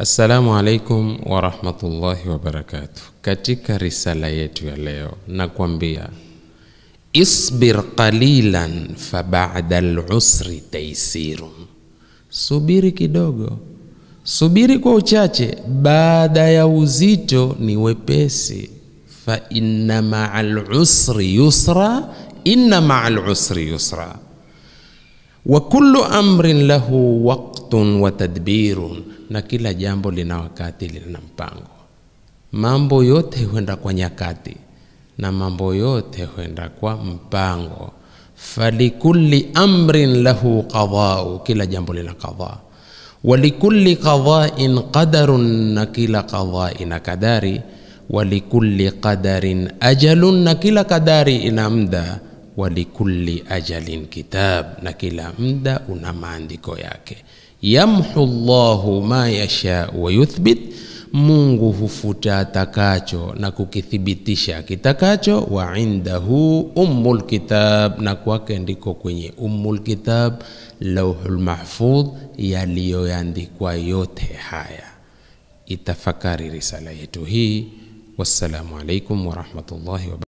Assalamu alaikum warahmatullahi wabarakatuh. Katika risala yetu ya leo nakwambia, isbir qalilan fa ba'da al-usri taisiru, subiri kidogo, subiri kwa uchache, baada ya uzito ni wepesi. Fa inna ma'al usri yusra, inna ma'al usri yusra wa kullu amrin lahu waq waktun wa tadbirun, na kila jambo lina wakati, lina mpango. Mambo yote huenda kwa nyakati na mambo yote huenda kwa mpango. Falikulli amrin lahu qadau, kila jambo lina qadaa Walikulli qadhain qadarun, na kila qadaa ina kadari. Walikulli qadarin ajalun, na kila kadari ina mda likulli ajalin kitab, na kila muda una maandiko yake. Yamhu llahu ma yasha wa yuthbit, Mungu hufuta atakacho na kukithibitisha kitakacho. Wa indahu ummul kitab, na kwake ndiko kwenye ummul kitab, lauhul mahfudh, yaliyoandikwa yote haya. Itafakari risala yetu hii. Wassalamu alaikum warahmatullahi wabarakatuh.